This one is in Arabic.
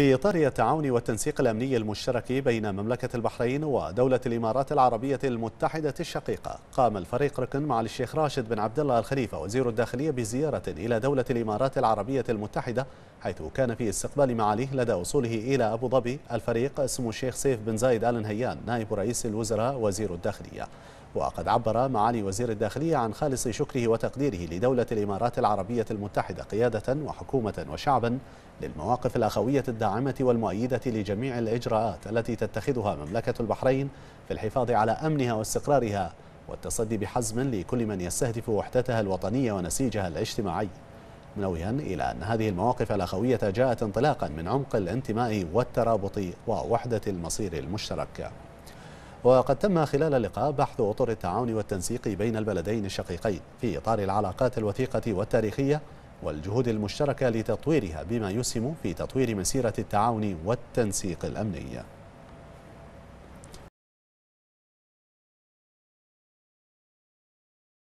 في إطار التعاون والتنسيق الأمني المشترك بين مملكة البحرين ودولة الإمارات العربية المتحدة الشقيقة قام الفريق ركن مع الشيخ راشد بن عبد الله الخليفة وزير الداخلية بزيارة إلى دولة الإمارات العربية المتحدة حيث كان في استقبال معاليه لدى وصوله إلى أبو ظبي الفريق اسمه الشيخ سيف بن زايد آل نهيان نائب رئيس الوزراء وزير الداخلية وقد عبر معالي وزير الداخلية عن خالص شكره وتقديره لدولة الإمارات العربية المتحدة قيادة وحكومة وشعبا للمواقف الأخوية الداعمة والمؤيدة لجميع الإجراءات التي تتخذها مملكة البحرين في الحفاظ على أمنها واستقرارها والتصدي بحزم لكل من يستهدف وحدتها الوطنية ونسيجها الاجتماعي منوها إلى أن هذه المواقف الأخوية جاءت انطلاقا من عمق الانتماء والترابط ووحدة المصير المشترك وقد تم خلال اللقاء بحث أطر التعاون والتنسيق بين البلدين الشقيقين في إطار العلاقات الوثيقة والتاريخية والجهود المشتركة لتطويرها بما يسهم في تطوير مسيرة التعاون والتنسيق الأمني